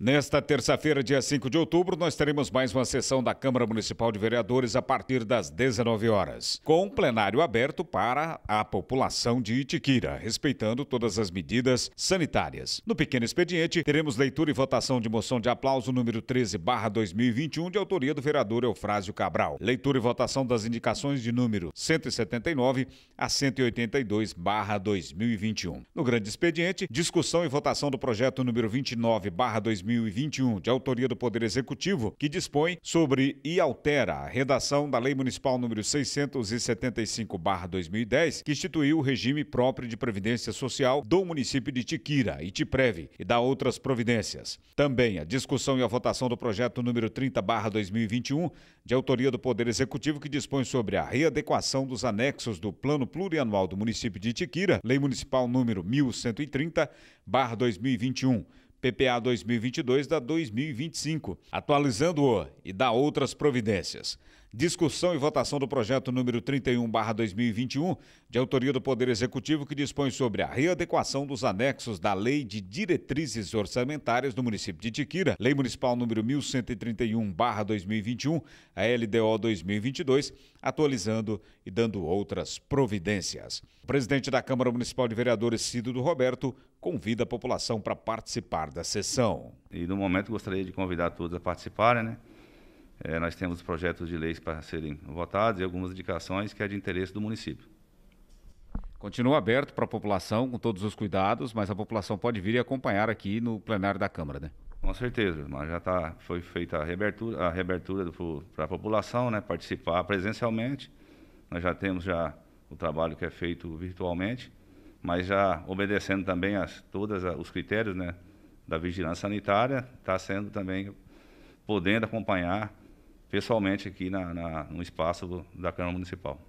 Nesta terça-feira, dia 5 de outubro, nós teremos mais uma sessão da Câmara Municipal de Vereadores a partir das 19 horas, com um plenário aberto para a população de Itiquira, respeitando todas as medidas sanitárias. No pequeno expediente, teremos leitura e votação de moção de aplauso número 13/2021 de autoria do vereador Eufrásio Cabral. Leitura e votação das indicações de número 179 a 182/2021. No grande expediente, discussão e votação do projeto número 29/2021 2021, de autoria do Poder Executivo, que dispõe sobre e altera a redação da Lei Municipal número 675/2010, que instituiu o regime próprio de previdência social do município de Tiquira e Tipreve e dá outras providências. Também a discussão e a votação do projeto número 30/2021, de autoria do Poder Executivo, que dispõe sobre a readequação dos anexos do Plano Plurianual do município de Tiquira, Lei Municipal número 1130/2021. PPA 2022 da 2025, atualizando-o e dá outras providências. Discussão e votação do projeto número 31/2021, de autoria do Poder Executivo, que dispõe sobre a readequação dos anexos da Lei de Diretrizes Orçamentárias do município de Tiquira, Lei Municipal número 1131/2021, a LDO 2022, atualizando e dando outras providências. O presidente da Câmara Municipal de Vereadores, Cido do Roberto, convida a população para participar da sessão. E no momento gostaria de convidar todos a participarem, né? É, nós temos projetos de leis para serem votados e algumas indicações que é de interesse do município. Continua aberto para a população, com todos os cuidados, mas a população pode vir e acompanhar aqui no plenário da Câmara, né? Com certeza, mas já tá, foi feita a reabertura, a reabertura para a população, né, participar presencialmente. Nós já temos já o trabalho que é feito virtualmente, mas já obedecendo também a todos os critérios né, da vigilância sanitária, está sendo também podendo acompanhar pessoalmente aqui na, na no espaço da Câmara Municipal.